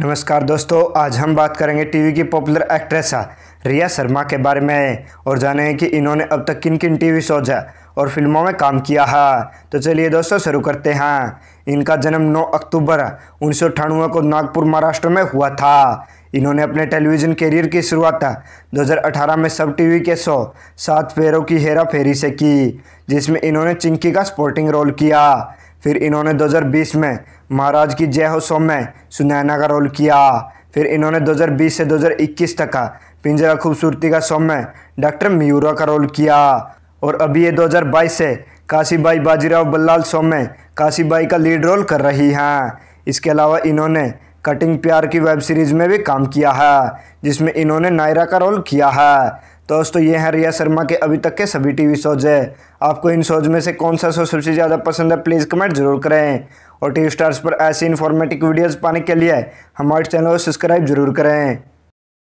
नमस्कार दोस्तों आज हम बात करेंगे टीवी की पॉपुलर एक्ट्रेस रिया शर्मा के बारे में और जानेंगे कि इन्होंने अब तक किन किन टीवी शोज और फिल्मों में काम किया है तो चलिए दोस्तों शुरू करते हैं हाँ। इनका जन्म 9 अक्टूबर उन्नीस को नागपुर महाराष्ट्र में हुआ था इन्होंने अपने टेलीविज़न करियर की शुरुआत 2018 में सब टीवी के शो सात फेरों की हेरा फेरी से की जिसमें इन्होंने चिंकी का स्पोर्टिंग रोल किया फिर इन्होंने 2020 में महाराज की जय हो सोम में सुनैना का रोल किया फिर इन्होंने 2020 से 2021 तक का पिंजरा खूबसूरती का सोम में डॉक्टर मयूरा का रोल किया और अभी ये 2022 से काशीबाई बाजीराव बल्लाल सोम में काशीबाई का लीड रोल कर रही हैं इसके अलावा इन्होंने कटिंग प्यार की वेब सीरीज़ में भी काम किया है जिसमें इन्होंने नायरा का रोल किया है तो दोस्तों ये हैं रिया शर्मा के अभी तक के सभी टीवी शोज है आपको इन शोज में से कौन सा शो सबसे ज़्यादा पसंद है प्लीज़ कमेंट जरूर करें और टीवी स्टार्स पर ऐसी इन्फॉर्मेटिव वीडियोज़ पाने के लिए हमारे चैनल को सब्सक्राइब जरूर करें